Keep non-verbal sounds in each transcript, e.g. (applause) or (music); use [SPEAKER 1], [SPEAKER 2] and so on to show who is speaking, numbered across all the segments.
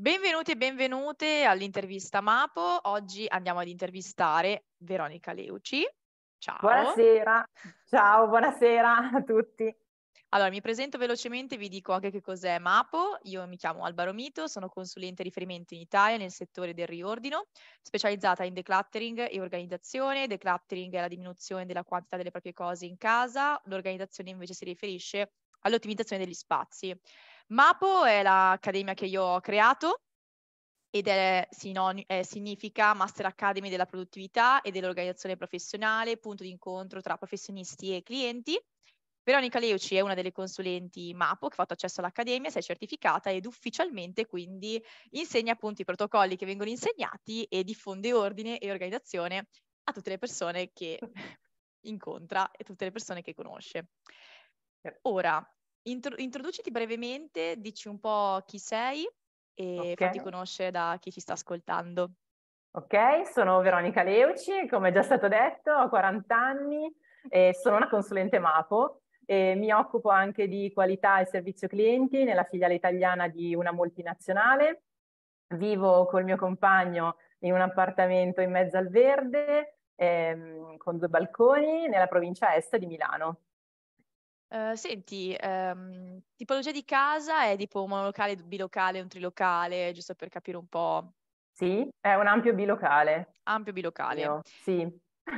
[SPEAKER 1] Benvenuti e benvenute all'intervista Mapo. Oggi andiamo ad intervistare Veronica Leuci. Ciao. Buonasera.
[SPEAKER 2] Ciao, buonasera a tutti.
[SPEAKER 1] Allora, mi presento velocemente, vi dico anche che cos'è Mapo. Io mi chiamo Alba Romito, sono consulente riferimento in Italia nel settore del riordino, specializzata in decluttering e organizzazione. Decluttering è la diminuzione della quantità delle proprie cose in casa, l'organizzazione invece si riferisce all'ottimizzazione degli spazi. MAPO è l'accademia che io ho creato ed è, sinon- è, eh, significa Master Academy della produttività e dell'organizzazione professionale, punto di incontro tra professionisti e clienti. Veronica Leuci è una delle consulenti MAPO che ha fatto accesso all'Accademia, si è certificata ed ufficialmente quindi insegna appunto i protocolli che vengono insegnati e diffonde ordine e organizzazione a tutte le persone che (laughs) incontra e tutte le persone che conosce. Eh. Ora, intro- introduciti brevemente,
[SPEAKER 2] dici un po' chi sei e okay. fatti conoscere da chi ci sta ascoltando. Ok, sono Veronica Leuci, come già stato detto, ho 40 anni e sono una consulente MAPO e mi occupo anche di qualità e servizio clienti nella filiale italiana di una multinazionale. Vivo col mio compagno in un appartamento in mezzo al verde ehm, con due balconi nella provincia est di Milano.
[SPEAKER 1] Uh, senti, ehm, tipologia di casa è tipo un monolocale, un bilocale, un trilocale, giusto per capire un po'. Sì, è un ampio bilocale. Ampio bilocale. Io, sì.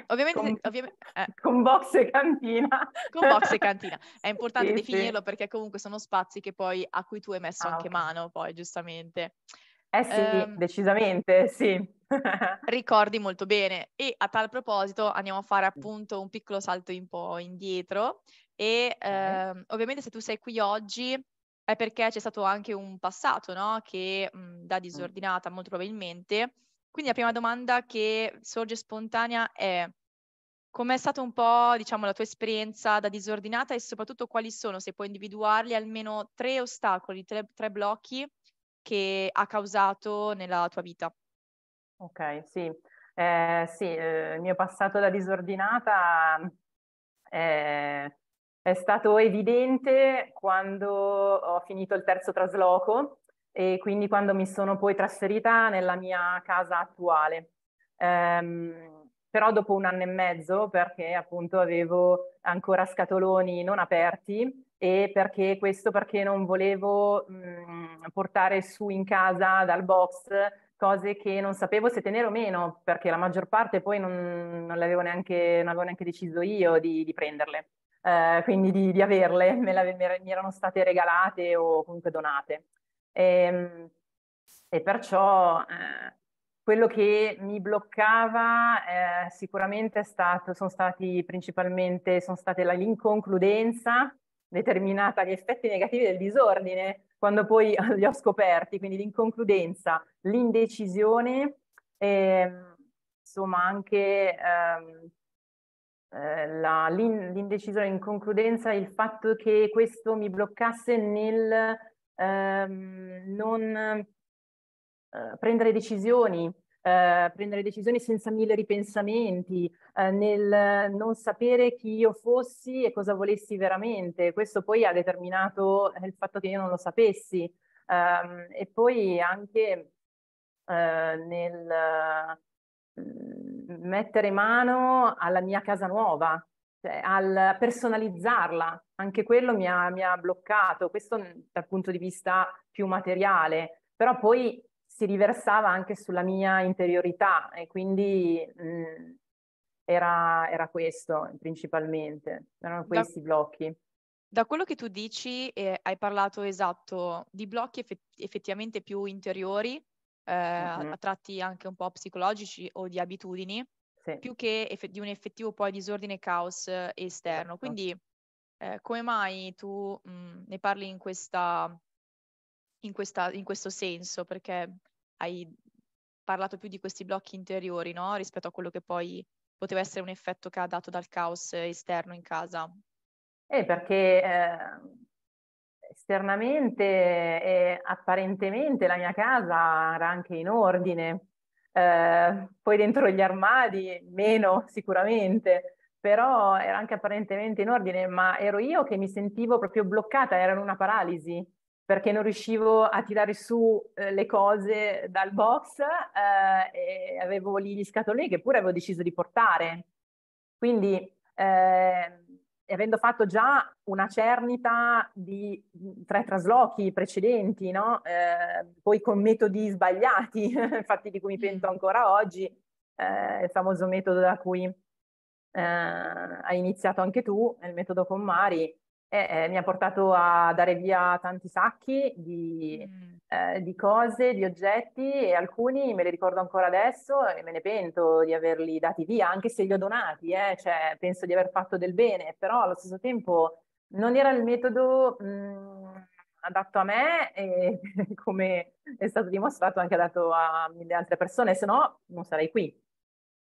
[SPEAKER 1] Ovviamente, con, ovviamente eh. con, box e cantina. Con box e cantina. È (laughs) importante sì, definirlo perché comunque sono spazi poi, a cui tu hai messo ah, anche okay. mano, poi giustamente. Eh sì, um,
[SPEAKER 2] decisamente, sì.
[SPEAKER 1] (laughs) ricordi molto bene e a tal proposito andiamo a fare appunto un piccolo salto un po' indietro e okay. eh, ovviamente se tu sei qui oggi è perché c'è stato anche un passato, no? Che mh, mhmm, da mm. disordinata molto probabilmente. Quindi la prima domanda che sorge spontanea è com'è stata un po', diciamo, la tua esperienza da disordinata e soprattutto quali sono, se puoi individuarli, almeno tre ostacoli, tre, tre blocchi che ha causato nella tua vita?
[SPEAKER 2] Ok, sì. Eh, sì, eh, il mio passato da disordinata eh, è stato evidente quando ho finito il terzo trasloco e quindi quando mi sono poi trasferita nella mia casa attuale. Ehm, però dopo un anno e mezzo, perché appunto avevo ancora scatoloni non aperti e perché questo perché non volevo mh, mm, portare su in casa dal box cose che non sapevo se tenere o meno, perché la maggior parte poi non, non, avevo, neanche, non avevo neanche deciso io di, di prenderle eh, quindi di, di averle, (laughs) me la, mi erano state regalate o comunque donate. E, ehm, e perciò eh, quello che mi bloccava eh, sicuramente stato, sono stati principalmente sono state la, l'inconcludenza determinata gli effetti negativi del disordine, quando poi (laughs) li ho scoperti, quindi l'inconcludenza, l'indecisione, e, ehm, insomma anche ehm, eh, la, l'indecisione, l'inconcludenza, il fatto che questo mi bloccasse nel ehm, non eh, prendere decisioni, eh, prendere decisioni senza mille ripensamenti, eh, nel non sapere chi io fossi e cosa volessi veramente. Questo poi ha determinato eh, il fatto che io non lo sapessi. Ehm, e poi anche eh, nel mettere mano alla mia casa nuova, cioè al personalizzarla, anche quello mi ha, mi ha bloccato, questo dal punto di vista più materiale, però poi si riversava anche sulla mia interiorità e quindi mh, mm, era, era, questo principalmente, erano questi da, blocchi.
[SPEAKER 1] Da quello che tu dici eh, hai parlato esatto di blocchi effett- effettivamente più interiori eh, mm-hmm. a tratti anche un po' psicologici o di abitudini, sì. più che eff- di un effettivo poi disordine e caos eh, esterno. Certo. Quindi eh, come mai tu mh, mhmm, ne parli in, questa, in, questa, in questo senso? Perché hai parlato più di questi blocchi interiori no? rispetto a quello che poi poteva essere un effetto che ha dato dal caos esterno in casa.
[SPEAKER 2] Eh, perché eh, esternamente e apparentemente la mia casa era anche in ordine, eh, poi dentro gli armadi meno sicuramente, però era anche apparentemente in ordine, ma ero io che mi sentivo proprio bloccata, era in una paralisi, perché non riuscivo a tirare su eh, le cose dal box eh, e avevo lì gli scatoloni che pure avevo deciso di portare. Quindi eh, avendo fatto già una cernita di tre traslochi precedenti, no? eh, poi con metodi sbagliati, infatti (laughs) di cui mi pento mm. ancora oggi, eh, il famoso metodo da cui eh, hai iniziato anche tu, il metodo con Mari, eh, mi ha portato a dare via tanti sacchi di, mm. Eh, di cose, di oggetti e alcuni me li ricordo ancora adesso e me ne pento di averli dati via, anche se li ho donati, eh, cioè, penso di aver fatto del bene, però allo stesso tempo non era il metodo mh, mm, adatto a me e (laughs) come è stato dimostrato anche adatto a mille altre persone, se no non sarei qui,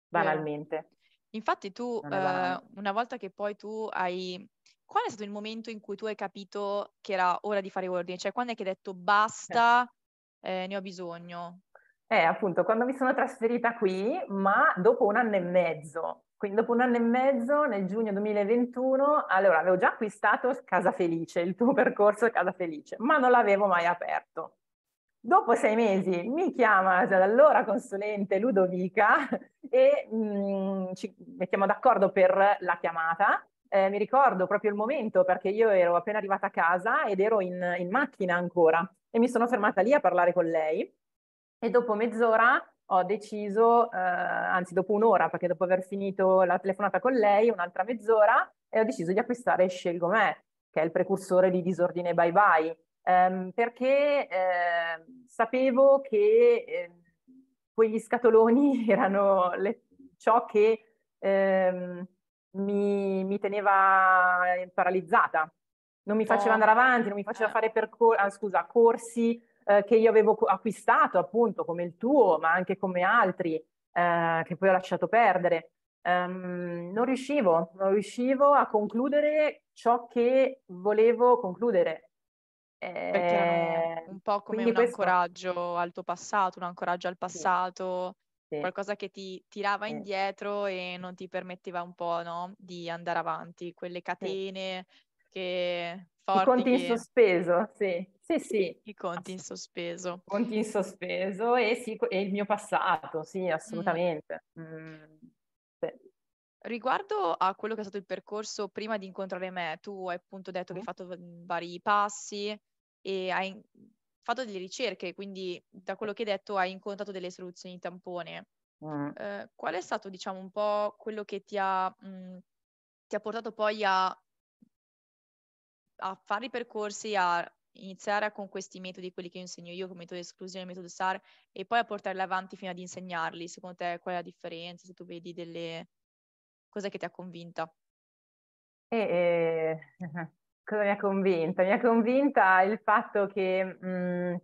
[SPEAKER 2] banalmente. Infatti tu, eh, una
[SPEAKER 1] volta che poi tu hai quando è stato il momento in cui tu hai capito che era ora di fare ordine? Cioè, quando è che hai detto basta, eh, ne ho
[SPEAKER 2] bisogno? Eh, appunto, quando mi sono trasferita qui, ma dopo un anno e mezzo. Quindi dopo un anno e mezzo, nel giugno 2021, allora avevo già acquistato Casa Felice, il tuo percorso Casa Felice, ma non l'avevo mai aperto. Dopo sei mesi mi chiama l'allora consulente Ludovica (laughs) e mh, mm, ci mettiamo d'accordo per la chiamata eh, mi ricordo proprio il momento perché io ero appena arrivata a casa ed ero in, in macchina ancora e mi sono fermata lì a parlare con lei e dopo mezz'ora ho deciso, eh, anzi dopo un'ora, perché dopo aver finito la telefonata con lei, un'altra mezz'ora, e ho deciso di acquistare Scelgo Me, che è il precursore di Disordine Bye Bye, ehm, perché eh, sapevo che eh, quegli scatoloni (laughs) erano le, ciò che ehm, mi, mi teneva eh, paralizzata, non mi faceva eh. andare avanti, non mi faceva eh. fare percor- ah, scusa, corsi eh, che io avevo acquistato appunto come il tuo, ma anche come altri eh, che poi ho lasciato perdere. Um, non riuscivo, non riuscivo a concludere ciò che volevo concludere. Perché un po' come un questo...
[SPEAKER 1] ancoraggio al tuo passato, un ancoraggio al passato, sì. qualcosa che ti tirava sì. Eh. indietro e non ti permetteva un po' no? di andare avanti, quelle catene sì. che... Forti I conti che... in sospeso,
[SPEAKER 2] sì. Sì, sì. I conti in sospeso. I conti in sospeso e, sì, e il mio passato, sì, assolutamente. Mm. Mm. Riguardo a quello che è stato il percorso
[SPEAKER 1] prima di incontrare me, tu hai appunto detto mm. che hai fatto vari passi e hai fatto delle ricerche, quindi da quello che hai detto hai incontrato delle soluzioni tampone. Mm. Eh, qual è stato, diciamo, un po' quello che ti ha, mh, mm, ti ha portato poi a, a fare i percorsi, a iniziare con questi metodi, quelli che io insegno io come metodo di esclusione, metodo SAR, e poi a portarli avanti fino ad insegnarli? Secondo te qual è la differenza? Se tu vedi delle cose che ti ha convinta?
[SPEAKER 2] E, eh, eh (laughs) cosa mi ha convinta? Mi ha convinta il fatto che mh, mhmm,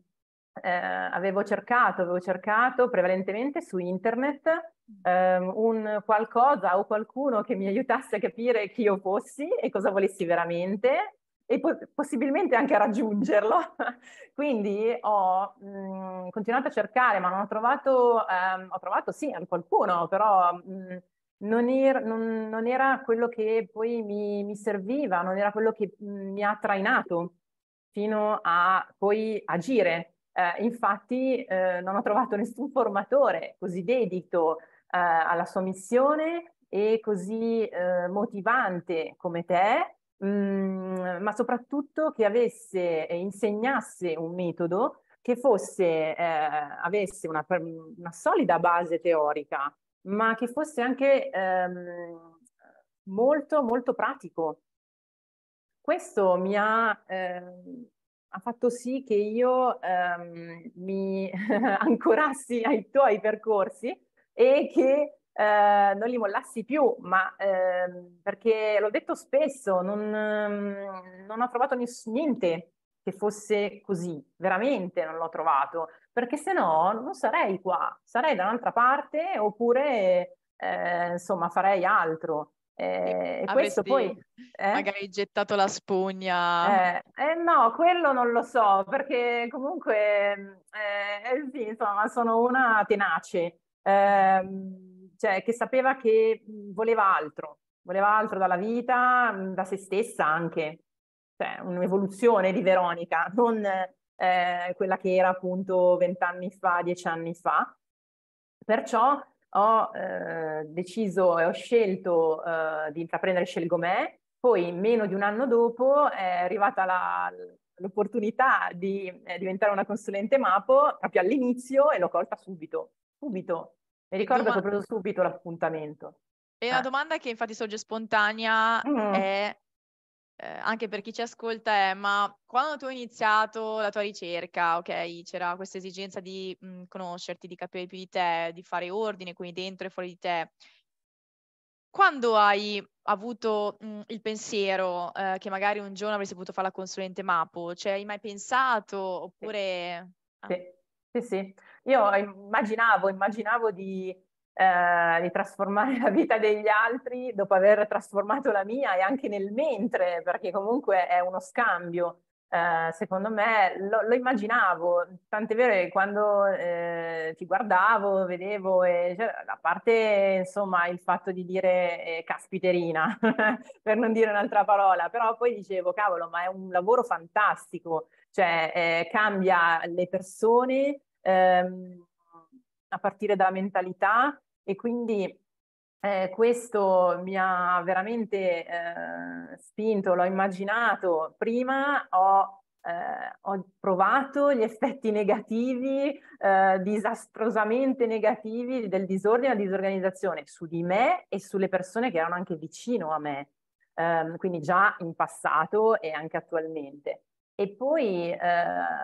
[SPEAKER 2] eh, avevo cercato, avevo cercato prevalentemente su internet ehm, un qualcosa o qualcuno che mi aiutasse a capire chi io fossi e cosa volessi veramente e po- possibilmente anche a raggiungerlo. (laughs) Quindi ho mh, mhmm, continuato a cercare, ma non ho trovato, ehm, ho trovato sì qualcuno, però mh, mhmm, non era, non, non era quello che poi mi, mi, serviva, non era quello che mm, mi ha trainato fino a poi agire. Eh, infatti eh, non ho trovato nessun formatore così dedito eh, alla sua missione e così eh, motivante come te, mh, mm, ma soprattutto che avesse e insegnasse un metodo che fosse, eh, avesse una, una solida base teorica, ma che fosse anche ehm, molto, molto pratico. Questo mi ha, ehm, ha fatto sì che io ehm, mi (laughs) ancorassi ai tuoi percorsi e che eh, non li mollassi più, ma ehm, perché l'ho detto spesso, non, ehm, non ho trovato niente che fosse così, veramente non l'ho trovato perché se no non sarei qua, sarei da un'altra parte oppure eh, insomma farei altro. Eh, e questo poi... Eh? Magari gettato la spugna. Eh, eh, no, quello non lo so, perché comunque eh, eh, sì, insomma, sono una tenace, ehm, cioè che sapeva che voleva altro, voleva altro dalla vita, mm, da se stessa anche. Cioè, un'evoluzione di Veronica, non eh, quella che era appunto vent'anni fa, dieci anni fa. Perciò ho eh, deciso e ho scelto eh, di intraprendere Scelgo Me, poi meno di un anno dopo è arrivata la, l'opportunità di eh, diventare una consulente MAPO proprio all'inizio e l'ho colta subito, subito. Mi ricordo Domanda... che ho preso subito l'appuntamento.
[SPEAKER 1] E una ah. domanda che infatti sorge spontanea mm. è eh, anche per chi ci ascolta è, ma quando tu hai iniziato la tua ricerca, ok, c'era questa esigenza di mh, mm, conoscerti, di capire più di te, di fare ordine, quindi dentro e fuori di te, quando hai avuto mh, mm, il pensiero eh, che magari un giorno avresti potuto fare la consulente MAPO? Cioè, hai mai pensato
[SPEAKER 2] oppure... Sì, ah. sì, sì, sì. Io immaginavo, immaginavo di eh, di trasformare (laughs) la vita degli altri dopo aver trasformato la mia e anche nel mentre, perché comunque è uno scambio. Eh, secondo me lo, lo immaginavo, tant'è vero che quando eh, ti guardavo, vedevo, e, cioè, a parte insomma il fatto di dire eh, caspiterina, (laughs) per non dire un'altra parola, però poi dicevo, cavolo, ma è un lavoro fantastico, cioè eh, cambia le persone. Ehm, a partire dalla mentalità, e quindi eh, questo mi ha veramente eh, spinto, l'ho immaginato prima, ho, eh, ho, provato gli effetti negativi, eh, disastrosamente negativi del disordine e della disorganizzazione su di me e sulle persone che erano anche vicino a me, ehm, quindi già in passato e anche attualmente. E poi eh,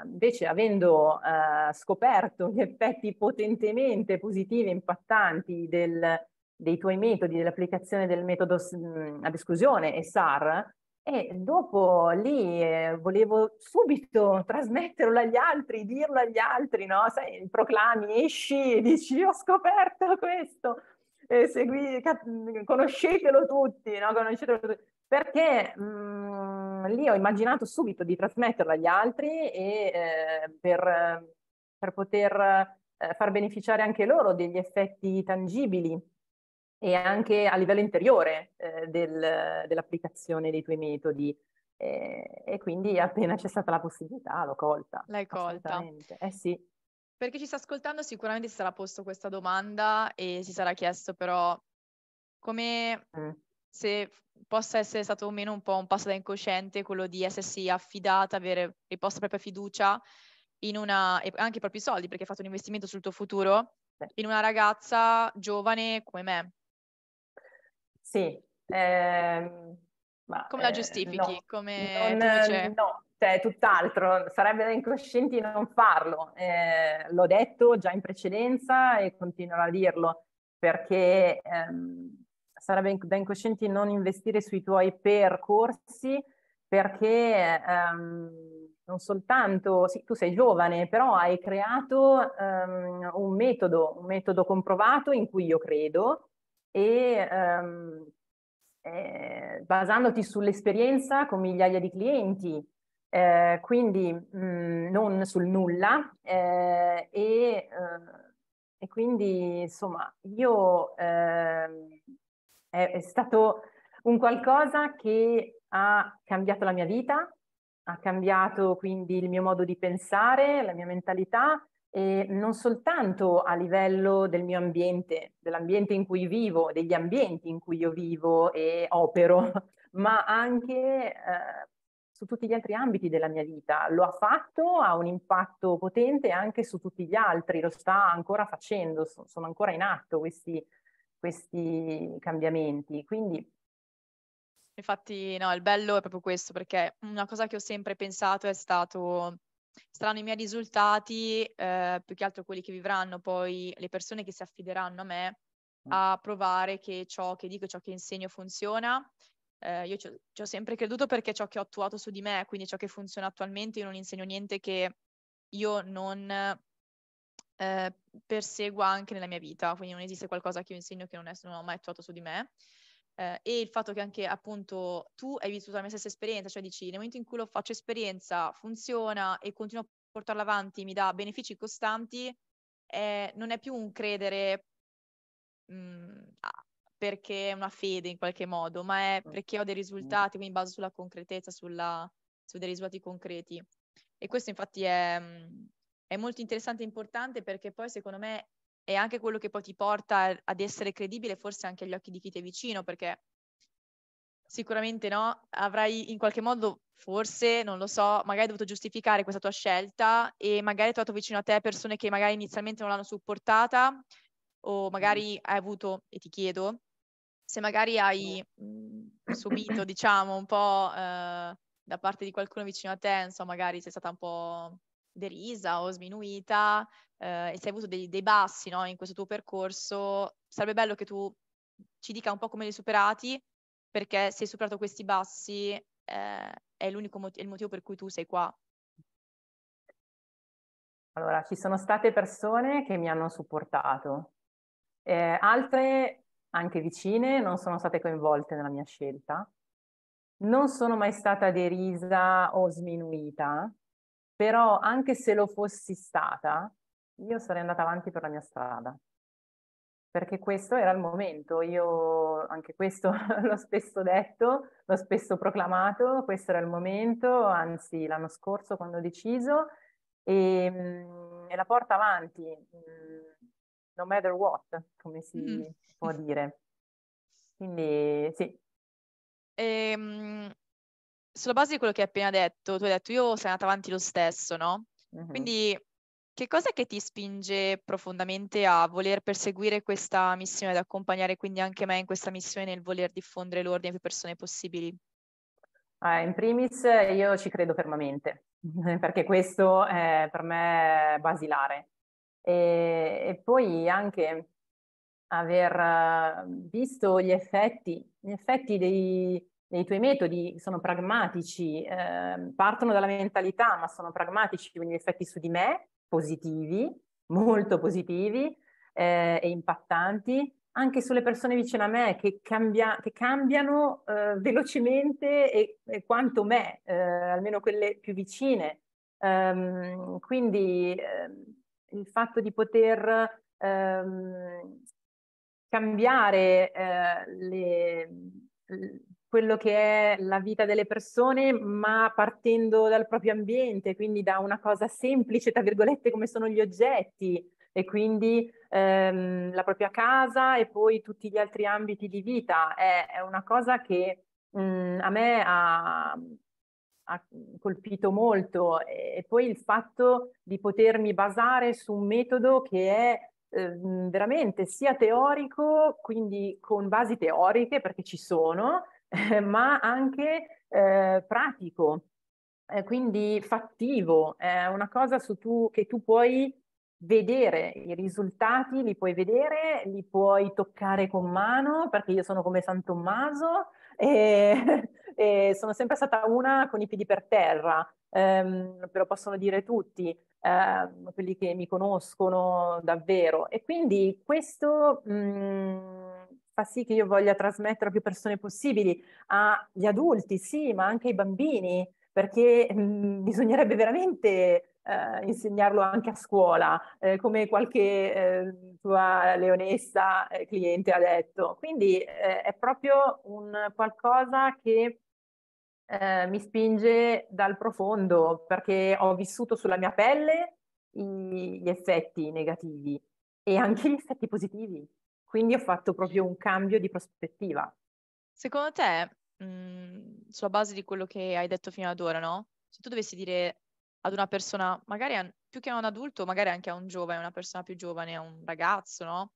[SPEAKER 2] invece avendo eh, scoperto gli effetti potentemente positivi e impattanti del, dei tuoi metodi, dell'applicazione del metodo mh, mm, ad esclusione e SAR, e dopo lì eh, volevo subito trasmetterlo agli altri, dirlo agli altri, no? Sai, proclami, esci e dici ho scoperto questo, eh, segui, mm, conoscetelo tutti, no? conoscetelo tutti perché mh, mhmm, lì ho immaginato subito di trasmetterla agli altri e eh, per, per, poter eh, far beneficiare anche loro degli effetti tangibili e anche a livello interiore eh, del, dell'applicazione dei tuoi metodi. E, ehm, e, quindi appena c'è stata la possibilità l'ho colta. L'hai colta. Eh sì.
[SPEAKER 1] Perché chi ci sta ascoltando sicuramente si sarà posto questa domanda e si sarà chiesto però come... Mm se possa essere stato o meno un po' un passo da incosciente quello di essersi affidata, avere riposta propria fiducia in una, e anche i propri soldi, perché hai fatto un investimento sul tuo futuro, in una ragazza
[SPEAKER 2] giovane come me. Sì. Ehm, ma, come la eh, giustifichi? Eh, no,
[SPEAKER 1] come non, no,
[SPEAKER 2] cioè, tutt'altro, sarebbe da incoscienti non farlo. Eh, l'ho detto già in precedenza e continuerò a dirlo, perché... Ehm, sarebbe da incoscienti non investire sui tuoi percorsi perché ehm, non soltanto, sì, tu sei giovane, però hai creato ehm, un metodo, un metodo comprovato in cui io credo e ehm, eh, basandoti sull'esperienza con migliaia di clienti, eh, quindi mh, non sul nulla eh, e, eh, e, quindi insomma io ehm, è, è stato un qualcosa che ha cambiato la mia vita, ha cambiato quindi il mio modo di pensare, la mia mentalità e non soltanto a livello del mio ambiente, dell'ambiente in cui vivo, degli ambienti in cui io vivo e opero, (laughs) ma anche eh, su tutti gli altri ambiti della mia vita. Lo ha fatto, ha un impatto potente anche su tutti gli altri, lo sta ancora facendo, sono ancora in atto questi questi cambiamenti. Quindi
[SPEAKER 1] Infatti, no, il bello è proprio questo, perché una cosa che ho sempre pensato è stato saranno i miei risultati, eh, più che altro quelli che vivranno poi le persone che si affideranno a me mm. a provare che ciò che dico, ciò che insegno funziona. Eh, io ci ho, sempre creduto perché ciò che ho attuato su di me, quindi ciò che funziona attualmente, io non insegno niente che io non eh, persegua anche nella mia vita, quindi non esiste qualcosa che io insegno che non, è, non ho mai attuato su di me. Eh, e il fatto che anche appunto tu hai vissuto la mia stessa esperienza, cioè dici nel momento in cui lo faccio esperienza, funziona e continuo a portarla avanti, mi dà benefici costanti, eh, non è più un credere mh, mm, perché è una fede in qualche modo, ma è mm. perché ho dei mm. risultati, quindi in base sulla concretezza, sulla, su dei risultati concreti. E questo infatti è, è molto interessante e importante perché poi secondo me è anche quello che poi ti porta ad essere credibile forse anche agli occhi di chi ti è vicino perché sicuramente no, avrai in qualche modo forse, non lo so, magari dovuto giustificare questa tua scelta e magari hai trovato vicino a te persone che magari inizialmente non l'hanno supportata o magari hai avuto, e ti chiedo, se magari hai mhmm, subito, diciamo, un po' eh, da parte di qualcuno vicino a te, insomma, magari sei stata un po' derisa o sminuita eh, e se hai avuto dei, dei bassi no, in questo tuo percorso, sarebbe bello che tu ci dica un po' come li hai superati, perché se hai superato questi bassi eh, è l'unico mot- è il motivo per cui tu sei qua.
[SPEAKER 2] Allora, ci sono state persone che mi hanno supportato, eh, altre anche vicine non sono state coinvolte nella mia scelta. Non sono mai stata derisa o sminuita, però anche se lo fossi stata, io sarei andata avanti per la mia strada, perché questo era il momento, io anche questo (laughs) l'ho spesso detto, l'ho spesso proclamato, questo era il momento, anzi l'anno scorso quando ho deciso, e, ehm, e la porta avanti, mm, no matter what, come si mm. può dire. Quindi sì. E,
[SPEAKER 1] ehm, sulla base di quello che hai appena detto, tu hai detto io sei andata avanti lo stesso, no? Mm-hmm. Quindi che cosa è che ti spinge profondamente a voler perseguire questa missione, ad accompagnare quindi anche me in questa missione nel voler diffondere l'ordine a più persone possibili?
[SPEAKER 2] Eh, in primis io ci credo fermamente, (laughs) perché questo è per me basilare. E, e poi anche aver eh, visto gli effetti, gli effetti dei, i tuoi metodi sono pragmatici, eh, partono dalla mentalità ma sono pragmatici, quindi effetti su di me positivi, molto positivi eh, e impattanti, anche sulle persone vicine a me che, cambia, che cambiano eh, velocemente e, e, quanto me, eh, almeno quelle più vicine. Um, quindi ehm, il fatto di poter um, cambiare eh, le, le quello che è la vita delle persone, ma partendo dal proprio ambiente, quindi da una cosa semplice, tra virgolette, come sono gli oggetti e quindi ehm, la propria casa e poi tutti gli altri ambiti di vita. È, è una cosa che mh, mm, a me ha, ha colpito molto e, e poi il fatto di potermi basare su un metodo che è ehm, veramente sia teorico, quindi con basi teoriche perché ci sono, eh, ma anche eh, pratico, eh, quindi fattivo, è una cosa tu, che tu puoi vedere, i risultati li puoi vedere, li puoi toccare con mano, perché io sono come San Tommaso e, (laughs) e sono sempre stata una con i piedi per terra, ehm, ve lo possono dire tutti, ehm, quelli che mi conoscono davvero. E quindi questo... Mh, mm, fa sì che io voglia trasmettere a più persone possibili, agli adulti sì, ma anche ai bambini, perché mh, mm, bisognerebbe veramente eh, insegnarlo anche a scuola, eh, come qualche eh, tua leonessa eh, cliente ha detto. Quindi eh, è proprio un qualcosa che eh, mi spinge dal profondo perché ho vissuto sulla mia pelle gli effetti negativi e anche gli effetti positivi. Quindi ho fatto proprio un cambio di prospettiva. Secondo te, mh,
[SPEAKER 1] mhmm, sulla base di quello che hai detto fino ad ora, no? Se tu dovessi dire ad una persona, magari a, più che a un adulto, magari anche a un giovane, una persona più giovane, a un ragazzo, no?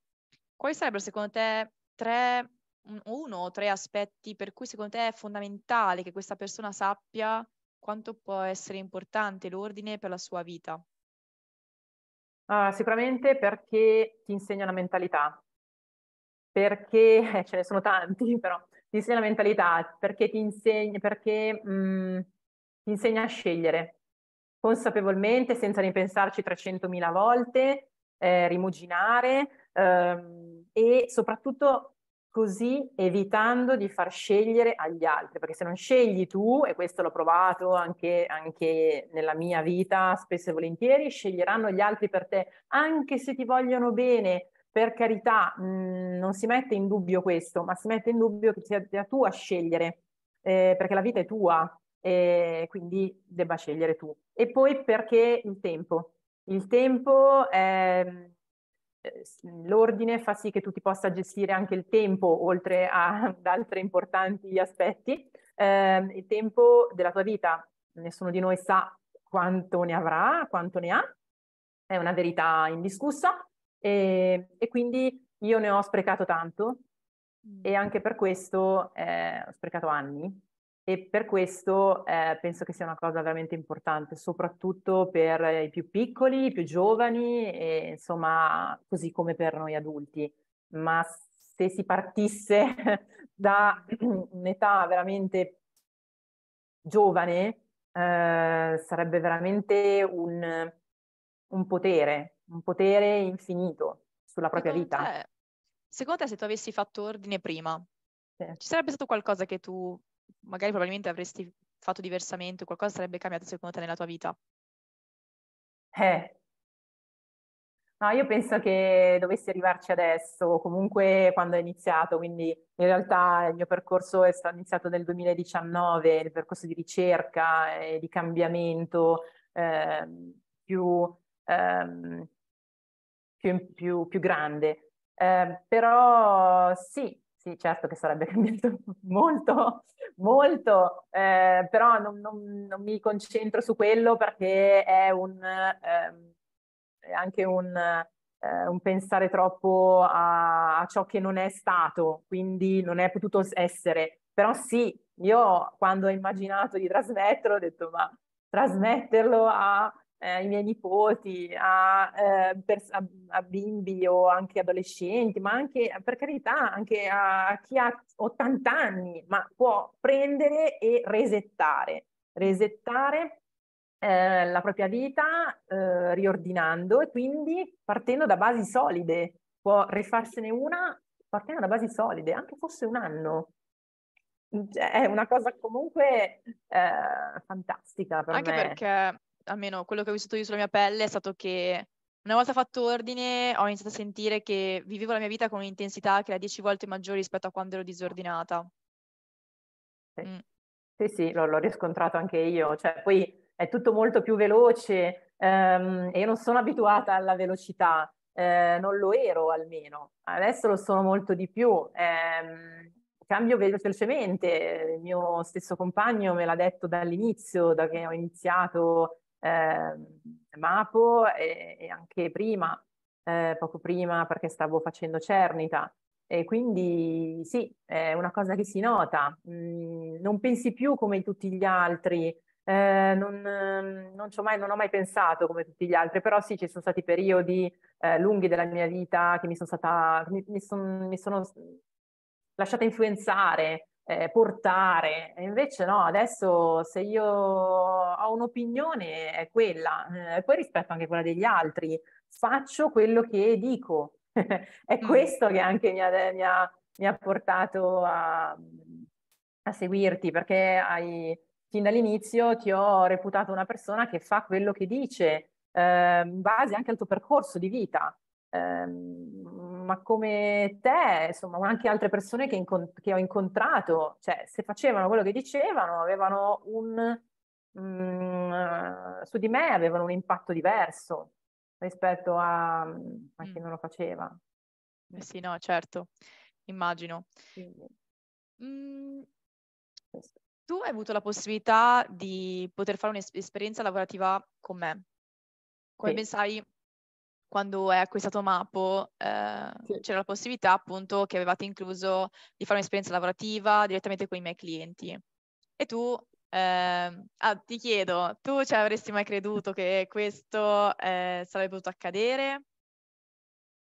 [SPEAKER 1] Quali sarebbero secondo te tre, uno o tre aspetti per cui secondo te è fondamentale che questa persona sappia quanto può essere importante l'ordine per la sua
[SPEAKER 2] vita? Uh, sicuramente perché ti insegna una mentalità, perché (laughs) ce ne sono tanti, però ti insegna la mentalità, perché ti insegna, perché, mh, mm, ti insegna a scegliere consapevolmente, senza ripensarci 300.000 volte, eh, rimuginare ehm, e soprattutto così evitando di far scegliere agli altri, perché se non scegli tu, e questo l'ho provato anche, anche nella mia vita spesso e volentieri, sceglieranno gli altri per te, anche se ti vogliono bene, per carità, mh, mm, non si mette in dubbio questo, ma si mette in dubbio che sia tu a scegliere, eh, perché la vita è tua e quindi debba scegliere tu. E poi perché il tempo. Il tempo, è, ehm, l'ordine fa sì che tu ti possa gestire anche il tempo, oltre a, ad altri importanti aspetti. Eh, il tempo della tua vita, nessuno di noi sa quanto ne avrà, quanto ne ha, è una verità indiscussa, e, e quindi io ne ho sprecato tanto mm. e anche per questo eh, ho sprecato anni e per questo eh, penso che sia una cosa veramente importante, soprattutto per i più piccoli, i più giovani e insomma così come per noi adulti. Ma se si partisse (laughs) da (clears throat) un'età veramente giovane eh, sarebbe veramente un, un potere un potere infinito sulla propria secondo vita. Te,
[SPEAKER 1] secondo te se tu avessi fatto ordine
[SPEAKER 2] prima, sì. ci sarebbe stato qualcosa che tu
[SPEAKER 1] magari probabilmente avresti fatto diversamente, qualcosa sarebbe cambiato secondo te nella tua vita?
[SPEAKER 2] Eh. No, io penso che dovessi arrivarci adesso, comunque quando è iniziato, quindi in realtà il mio percorso è stato iniziato nel 2019, il percorso di ricerca e di cambiamento eh, più ehm, più, più, più grande. Eh, però sì, sì, certo che sarebbe (laughs) cambiato molto, molto, eh, però non, non, non, mi concentro su quello perché è, un, eh, è anche un, eh, un, pensare troppo a, a, ciò che non è stato, quindi non è potuto essere. Però sì, io quando ho immaginato di trasmetterlo ho detto ma trasmetterlo a eh, i miei nipoti, a, eh, per, a, a, bimbi o anche adolescenti, ma anche, per carità, anche a chi ha 80 anni, ma può prendere e resettare, resettare eh, la propria vita eh, riordinando e quindi partendo da basi solide, può rifarsene una partendo da basi solide, anche fosse un anno, cioè, è una cosa comunque eh, fantastica per Anche me. perché almeno quello che ho vissuto io sulla
[SPEAKER 1] mia pelle, è stato che una volta fatto ordine ho iniziato a sentire che vivevo la mia vita con un'intensità che era dieci volte maggiore rispetto a quando ero disordinata.
[SPEAKER 2] Sì, mm. sì, sì l'ho, l'ho, riscontrato anche io, cioè poi è tutto molto più veloce ehm, e io non sono abituata alla velocità, eh, non lo ero almeno, adesso lo sono molto di più. Ehm, cambio velocemente, il mio stesso compagno me l'ha detto dall'inizio, da che ho iniziato Ehm, Mapo e, e, anche prima, eh, poco prima perché stavo facendo Cernita. E quindi sì, è una cosa che si nota. Mm, non pensi più come tutti gli altri, eh, non, non, mai, non, ho mai pensato come tutti gli altri, però sì, ci sono stati periodi eh, lunghi della mia vita che mi sono stata, mi, mi, son, mi sono lasciata influenzare eh, portare. E invece no, adesso se io ho un'opinione è quella, eh, poi rispetto anche quella degli altri, faccio quello che dico. (laughs) è mm. questo che anche mi ha, mi ha, mi ha portato a, a, seguirti, perché hai, fin dall'inizio ti ho reputato una persona che fa quello che dice, eh, in base anche al tuo percorso di vita. Eh, ma come te, insomma, anche altre persone che, incont- che ho incontrato, cioè se facevano quello che dicevano, avevano un, mh, mm, su di me avevano un impatto diverso rispetto a, a chi mm. non lo faceva. Eh sì, no,
[SPEAKER 1] certo, immagino. Mm, tu hai avuto la possibilità di poter fare un'esperienza lavorativa con me. Come sì. pensai quando hai acquistato Mapo eh, sì. c'era la possibilità appunto che avevate incluso di fare un'esperienza lavorativa direttamente con i miei clienti. E tu, eh, ah, ti chiedo, tu ci cioè, avresti mai creduto che questo
[SPEAKER 2] eh, sarebbe potuto accadere?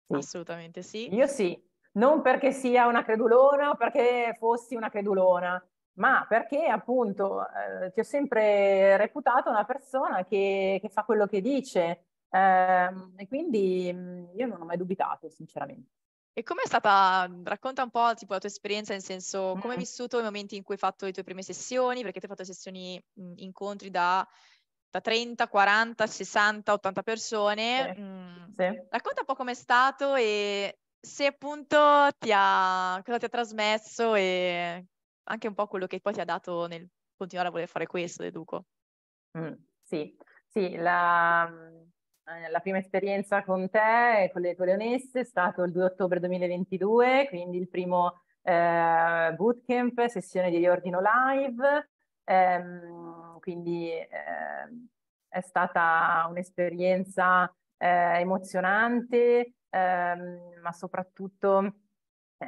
[SPEAKER 2] Sì. Assolutamente sì. Io sì, non perché sia una credulona o perché fossi una credulona, ma perché appunto eh, ti ho sempre reputato una persona che, che fa quello che dice eh, e quindi mhmm, io non ho mai dubitato, sinceramente. E com'è
[SPEAKER 1] stata, mhmm, racconta un po' tipo la tua esperienza, nel senso come hai vissuto i momenti in cui hai fatto le tue prime sessioni, perché tu hai fatto sessioni, mh, mhmm, incontri da, da, 30, 40, 60, 80 persone. Sì. Mm. Sì. Racconta un po' com'è stato e se appunto ti ha, cosa ti ha trasmesso e anche un po' quello che poi ti ha dato
[SPEAKER 2] nel continuare a voler fare questo, deduco. Mm, sì, sì, la, eh, la prima esperienza con te e con le tue leonesse è stato il 2 ottobre 2022, quindi il primo eh, bootcamp, sessione di riordino live, ehm, quindi eh, è stata un'esperienza eh, emozionante, ehm, ma soprattutto eh,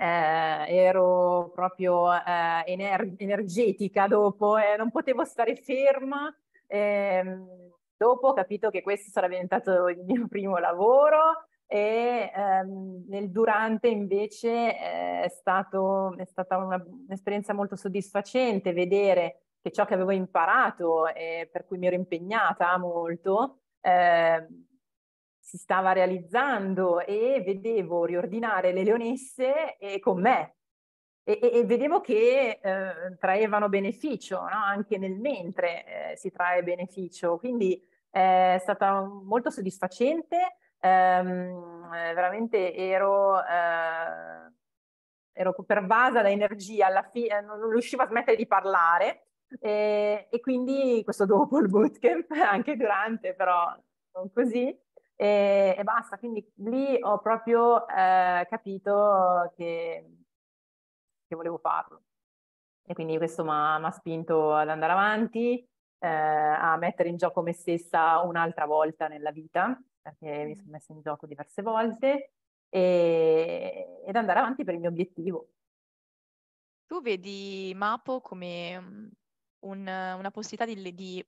[SPEAKER 2] ero proprio eh, ener- energetica dopo, non potevo stare ferma. Ehm, Dopo ho capito che questo sarebbe diventato il mio primo lavoro e ehm, nel durante invece eh, è, stato, è, stata una, un'esperienza molto soddisfacente vedere che ciò che avevo imparato e per cui mi ero impegnata molto eh, si stava realizzando e vedevo riordinare le leonesse con me e, e, e vedevo che eh, traevano beneficio, no? anche nel mentre eh, si trae beneficio. Quindi è stata molto soddisfacente, ehm, eh, veramente ero, eh, ero, pervasa da energia, alla fine eh, non, riuscivo a smettere di parlare e, e quindi questo dopo il bootcamp, (laughs) anche durante però non così, e, e, basta. Quindi lì ho proprio eh, capito che, che, volevo farlo. E quindi questo mi ha spinto ad andare avanti eh, a mettere in gioco me stessa un'altra volta nella vita, perché mi mm. sono messa in gioco diverse volte, e, ed andare avanti per il mio obiettivo.
[SPEAKER 1] Tu vedi Mapo come mm, un, una possibilità di, di,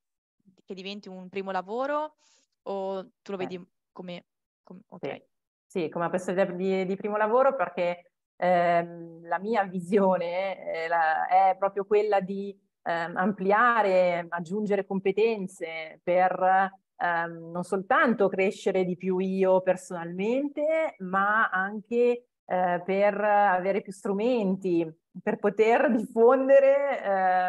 [SPEAKER 1] che diventi un primo lavoro o
[SPEAKER 2] tu lo eh. vedi eh. come... come okay. sì. sì. come possibilità di, di primo lavoro perché ehm, la mia visione eh, la, è proprio quella di ehm, ampliare, aggiungere competenze per ehm, non soltanto crescere di più io personalmente, ma anche eh, per avere più strumenti, per poter diffondere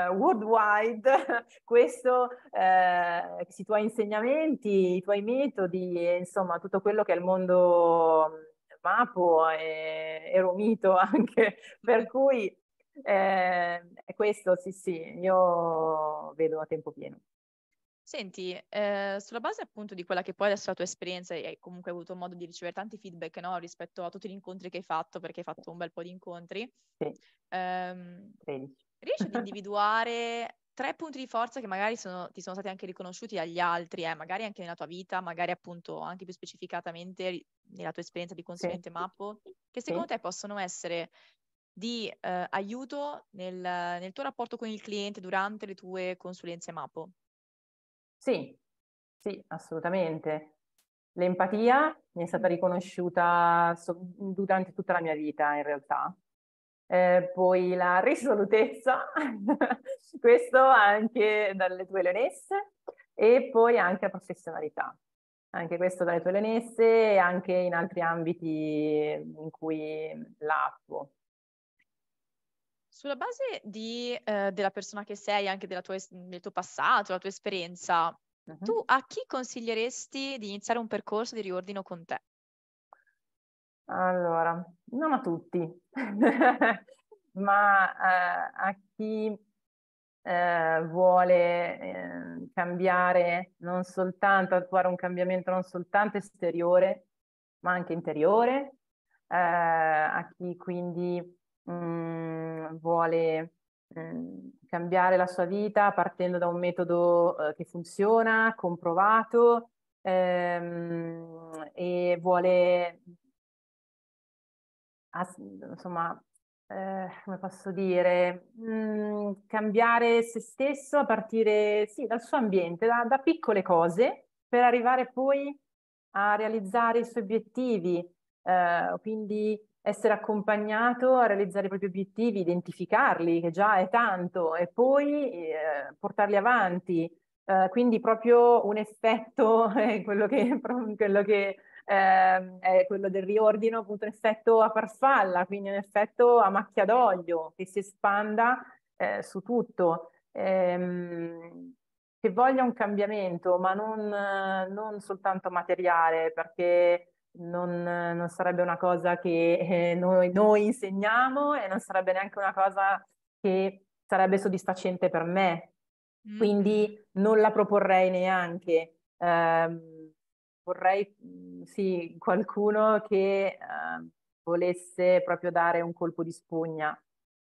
[SPEAKER 2] eh, worldwide (laughs) questo, eh, i tuoi insegnamenti, i tuoi metodi, e, insomma tutto quello che è il mondo Mapo e, e Romito (laughs) anche, per cui eh, questo sì, sì, io vedo a tempo pieno.
[SPEAKER 1] Senti, eh, sulla base appunto di quella che poi adesso è la tua esperienza e hai comunque avuto modo di ricevere tanti feedback no, rispetto a tutti gli incontri che hai fatto, perché hai fatto un bel po' di incontri, sì. ehm, riesci ad (laughs) individuare tre punti di forza che magari sono, ti sono stati anche riconosciuti agli altri, eh, magari anche nella tua vita, magari appunto anche più specificatamente nella tua esperienza di consulente sì. Mappo, che secondo sì. te possono essere di eh, aiuto nel, nel, tuo rapporto con il cliente durante
[SPEAKER 2] le tue consulenze MAPO? Sì, sì, assolutamente. L'empatia mi è stata mm. riconosciuta so- durante tutta la mia vita, in realtà. Eh, poi la risolutezza, (laughs) questo anche dalle tue leonesse, e poi anche la professionalità anche questo dalle tue leonesse e anche in altri ambiti in cui mm, la attuo.
[SPEAKER 1] Sulla base di, eh, della persona che sei, anche tua, del tuo passato, la tua esperienza, uh-huh. tu a chi consiglieresti di iniziare un percorso di riordino con te?
[SPEAKER 2] Allora, non a tutti, (laughs) ma eh, a chi eh, vuole eh, cambiare non soltanto, attuare un cambiamento non soltanto esteriore, ma anche interiore, eh, a chi quindi mh, mm, vuole mh, mm, cambiare la sua vita partendo da un metodo eh, che funziona, comprovato ehm, e vuole, as- insomma, eh, come posso dire, mh, mm, cambiare se stesso a partire sì, dal suo ambiente, da, da piccole cose, per arrivare poi a realizzare i suoi obiettivi. Eh, quindi essere accompagnato a realizzare i propri obiettivi, identificarli, che già è tanto, e poi eh, portarli avanti. Eh, quindi proprio un effetto, è (laughs) eh, quello che, quello che ehm, è quello del riordino, appunto un effetto a farfalla, quindi un effetto a macchia d'olio che si espanda eh, su tutto. Ehm, che voglia un cambiamento, ma non, non soltanto materiale, perché non, non sarebbe una cosa che eh, noi, noi insegniamo e non sarebbe neanche una cosa che sarebbe soddisfacente per me. Mm. Quindi non la proporrei neanche. Eh, vorrei mm, sì, qualcuno che eh, volesse proprio dare un colpo di spugna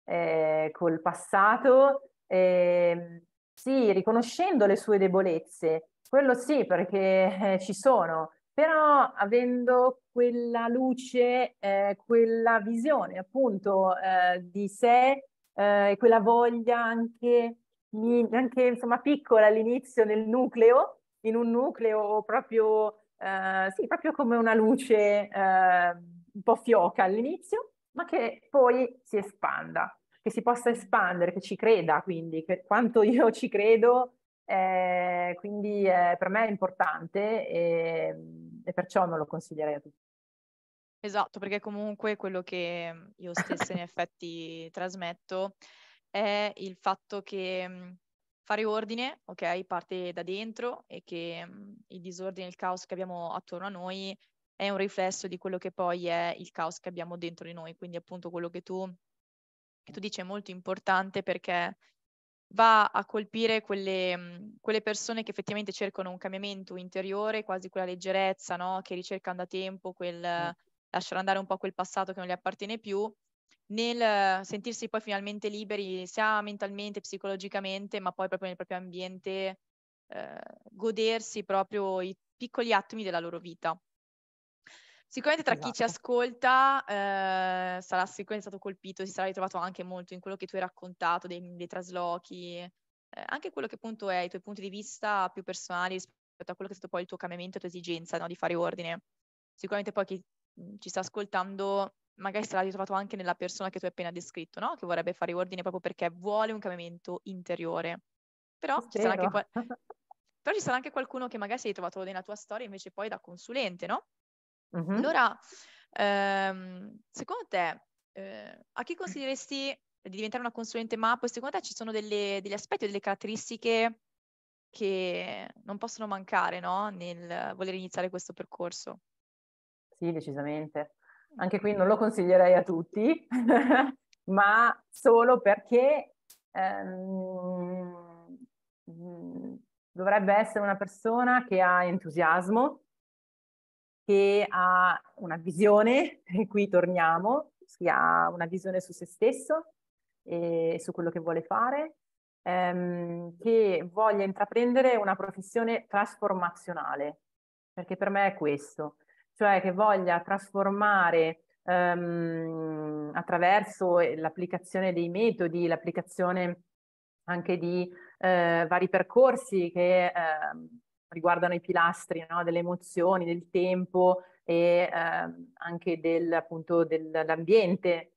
[SPEAKER 2] eh, col passato, ehm, sì, riconoscendo le sue debolezze, quello sì, perché eh, ci sono, però avendo quella luce, eh, quella visione appunto eh, di sé, eh, quella voglia anche, anche insomma, piccola all'inizio nel nucleo, in un nucleo proprio, eh, sì, proprio come una luce ehm, un po' fioca all'inizio, ma che poi si espanda, che si possa espandere, che ci creda quindi, che quanto io ci credo eh, quindi eh, per me è importante e, ehm, e perciò non lo consiglierei a tutti.
[SPEAKER 1] Esatto, perché comunque quello che mhmm, io stessa in effetti trasmetto è il fatto che mhmm, fare ordine, ok, parte da dentro e che mhmm, il disordine, il caos che abbiamo attorno a noi è un riflesso di quello che poi è il caos che abbiamo dentro di noi, quindi appunto quello che tu, che tu dici è molto importante perché va a colpire quelle, mhmm, quelle, persone che effettivamente cercano un cambiamento interiore, quasi quella leggerezza, no? che ricercano da tempo, quel mm. lasciare andare un po' quel passato che non gli appartiene più, nel sentirsi poi finalmente liberi sia mentalmente, psicologicamente, ma poi proprio nel proprio ambiente, eh, godersi proprio i piccoli attimi della loro vita. Sicuramente tra esatto. chi ci esatto. ascolta eh, sarà sicuramente stato colpito, si sarà ritrovato anche molto in quello che tu hai raccontato, dei, dei traslochi, eh, anche quello che appunto è i tuoi punti di vista più personali rispetto a quello che è stato poi il tuo cambiamento e la tua esigenza no, di fare ordine. Sicuramente poi chi mm, ci sta ascoltando magari sarà ritrovato anche nella persona che tu hai appena descritto, no? che vorrebbe fare ordine proprio perché vuole un cambiamento interiore. Però ci, qual... (laughs) Però ci, sarà anche qualcuno che magari si è ritrovato nella tua storia invece poi da consulente, no?
[SPEAKER 2] Mh-mh. Allora,
[SPEAKER 1] ehm, secondo te, ehm, a chi consiglieresti di diventare una consulente MAP? E secondo te ci sono delle- degli aspetti o delle caratteristiche che non possono mancare, no, nel voler
[SPEAKER 2] iniziare questo percorso? Sì, decisamente. Mm. Anche qui non lo consiglierei a tutti, (laughs) ma solo perché ehm, mm, dovrebbe essere una persona che ha entusiasmo, che ha una visione, (laughs) e qui torniamo, si ha una visione su se stesso e su quello che vuole fare, ehm, che voglia intraprendere una professione trasformazionale, perché per me è questo, cioè che voglia trasformare ehm, attraverso eh, l'applicazione dei metodi, l'applicazione anche di eh, vari percorsi che eh, riguardano i pilastri no? delle emozioni, del tempo e eh, anche del, appunto, dell'ambiente, eh,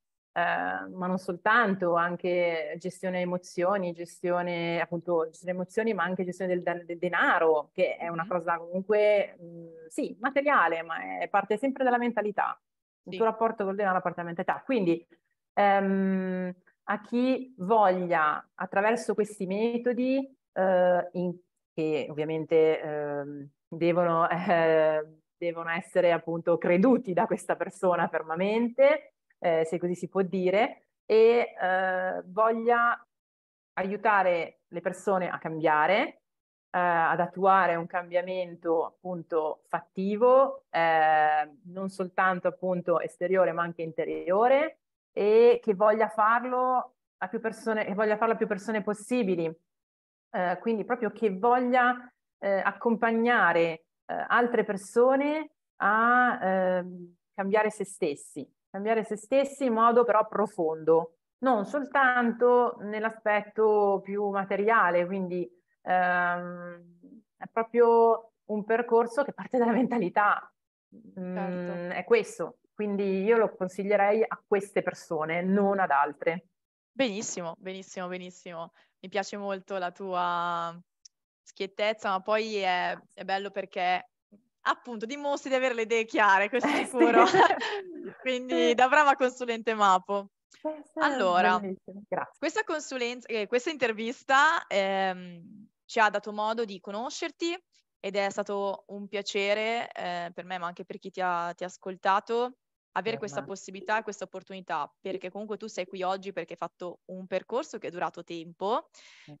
[SPEAKER 2] ma non soltanto, anche gestione emozioni, gestione appunto gestione emozioni, ma anche gestione del, del denaro, che è una cosa comunque mh, sì, materiale, ma è parte sempre dalla mentalità, il sì. tuo rapporto col denaro parte dalla mentalità. Quindi ehm, a chi voglia attraverso questi metodi eh, in, che ovviamente eh, devono, (laughs) eh, devono, essere appunto creduti da questa persona fermamente, eh, se così si può dire, e eh, voglia aiutare le persone a cambiare, eh, ad attuare un cambiamento appunto fattivo, eh, non soltanto appunto esteriore ma anche interiore, e che voglia farlo a più persone, che voglia farlo a più persone possibili, eh, quindi proprio che voglia eh, accompagnare eh, altre persone a ehm, cambiare se stessi, cambiare se stessi in modo però profondo, non soltanto nell'aspetto più materiale, quindi ehm, è proprio un percorso che parte dalla mentalità, certo. mm, è questo, quindi io lo consiglierei a queste persone, non ad altre.
[SPEAKER 1] Benissimo, benissimo, benissimo. Mi piace molto la tua schiettezza, ma poi è, è bello perché appunto dimostri di avere le idee chiare, questo eh, è sicuro. (laughs) Quindi da brava consulente Mapo. Eh, allora, questa, consulenza, eh, questa intervista ehm, ci ha dato modo di conoscerti ed è stato un piacere eh, per me, ma anche per chi ti ha, ti ha ascoltato, avere questa possibilità e questa opportunità, perché comunque tu sei qui oggi perché hai fatto un percorso che è durato tempo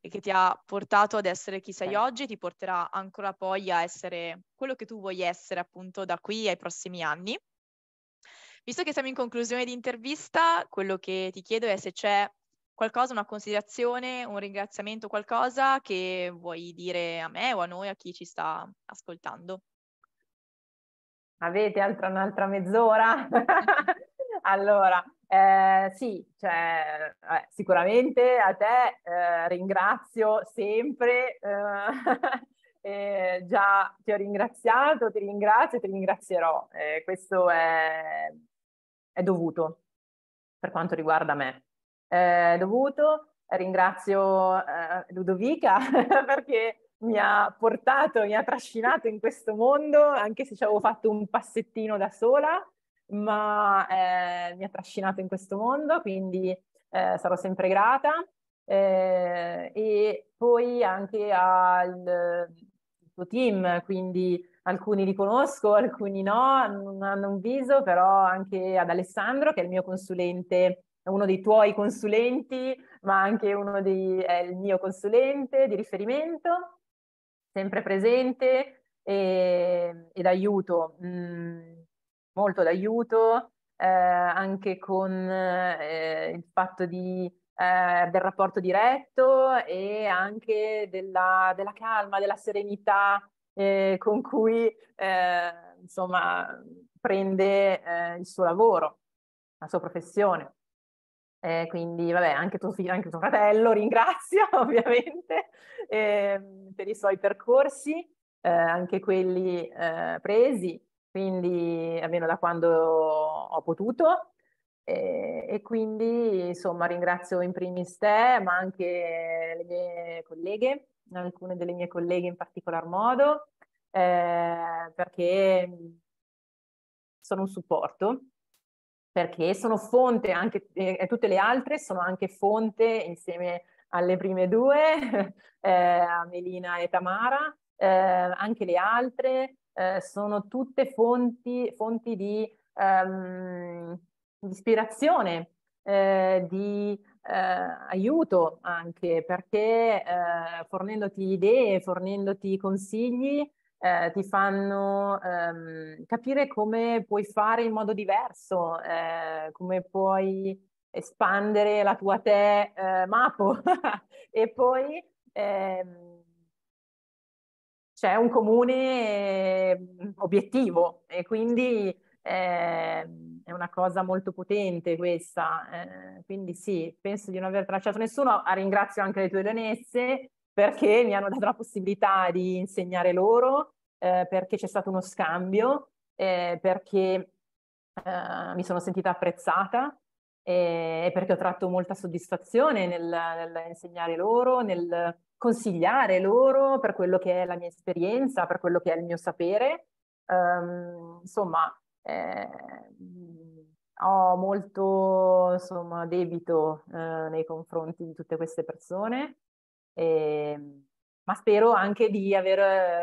[SPEAKER 1] e che ti ha portato ad essere chi sei oggi, ti porterà ancora poi a essere quello che tu vuoi essere appunto da qui ai prossimi anni. Visto che siamo in conclusione di intervista, quello che ti chiedo è se c'è qualcosa, una considerazione, un ringraziamento, qualcosa che vuoi dire a me o a noi, a chi ci sta ascoltando.
[SPEAKER 2] Avete altra, un'altra mezz'ora? (laughs) allora, eh, sì, cioè, eh, sicuramente a te eh, ringrazio sempre, eh, (laughs) già ti ho ringraziato, ti ringrazio e ti ringrazierò. Eh, questo è, è, dovuto per quanto riguarda me. Eh, è dovuto, ringrazio Ludovica (laughs) perché mi ha portato, mi ha trascinato in questo mondo, anche se ci avevo fatto un passettino da sola, ma eh, mi ha trascinato in questo mondo, quindi eh, sarò sempre grata. Eh, e poi anche al tuo team, quindi alcuni li conosco, alcuni no, non hanno un viso, però anche ad Alessandro, che è il mio consulente uno dei tuoi consulenti, ma anche uno dei, è il mio consulente di riferimento, sempre presente e, ehm, e d'aiuto, mh, mm, molto d'aiuto, eh, anche con eh, il fatto di, eh, del rapporto diretto e anche della, della calma, della serenità eh, con cui eh, insomma, prende eh, il suo lavoro, la sua professione. Eh, quindi, vabbè, anche tuo, figlio, anche tuo fratello (laughs) ringrazio (laughs) ovviamente eh, per i suoi percorsi, eh, anche quelli eh, presi, quindi almeno da quando ho potuto. Eh, e quindi, insomma, ringrazio in primis te, ma anche le mie colleghe, alcune delle mie colleghe in particolar modo, eh, perché sono un supporto perché sono fonte anche, eh, tutte le altre sono anche fonte insieme alle prime due, (laughs) eh, a Melina e Tamara, eh, anche le altre eh, sono tutte fonti, fonti di, ehm, eh, di ispirazione, eh, di aiuto anche, perché fornendoti idee, fornendoti consigli, eh, ti fanno ehm, capire come puoi fare in modo diverso, eh, come puoi espandere la tua te eh, mapo (laughs) e poi ehm, c'è un comune ehm, obiettivo e quindi ehm, è una cosa molto potente questa. Eh, quindi sì, penso di non aver tracciato nessuno. Ah, ringrazio anche le tue donesse perché mi hanno dato la possibilità di insegnare loro, eh, perché c'è stato uno scambio, eh, perché eh, mi sono sentita apprezzata eh, e perché ho tratto molta soddisfazione nel, nel insegnare loro, nel consigliare loro per quello che è la mia esperienza, per quello che è il mio sapere. Um, insomma, eh, ho molto insomma, debito eh, nei confronti di tutte queste persone e, ehm, ma spero anche di aver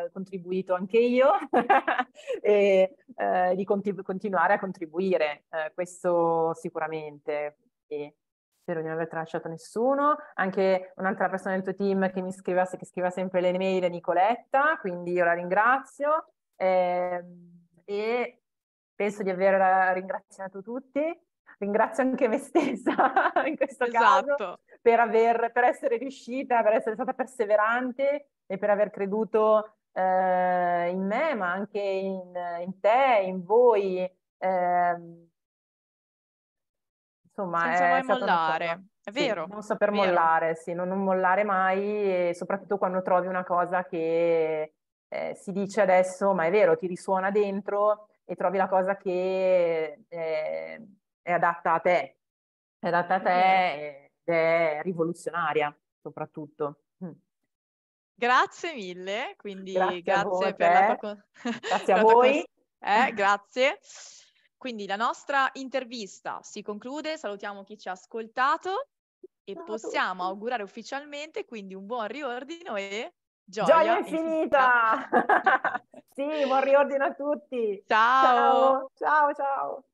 [SPEAKER 2] eh, contribuito anche io (laughs) e eh, di continu- continuare a contribuire, eh, questo sicuramente. E spero di non aver tralasciato nessuno. Anche un'altra persona del tuo team che mi scriveva, che scrive sempre le mail è Nicoletta, quindi io la ringrazio. Eh, e penso di aver ringraziato tutti ringrazio anche me stessa (laughs) in questo esatto. caso per, aver, per essere riuscita, per essere stata perseverante e per aver creduto eh, in me, ma anche in, in te, in voi. Eh, insomma, Senza è mai mollare. È vero. Sì, non saper mollare, sì, non, non, mollare mai, e soprattutto quando trovi una cosa che eh, si dice adesso, ma è vero, ti risuona dentro e trovi la cosa che eh, è adatta a te, è adatta a te ed è rivoluzionaria soprattutto. Mm.
[SPEAKER 1] Grazie mille, quindi grazie, grazie eh. (laughs) per la tua... Con...
[SPEAKER 2] Grazie a voi.
[SPEAKER 1] Eh, grazie. Quindi la nostra intervista si conclude, salutiamo chi ci ha ascoltato e possiamo augurare ufficialmente quindi un buon riordino e gioia, gioia
[SPEAKER 2] infinita. infinita. (laughs) sì, buon riordino a tutti. Ciao
[SPEAKER 1] ciao. ciao. ciao.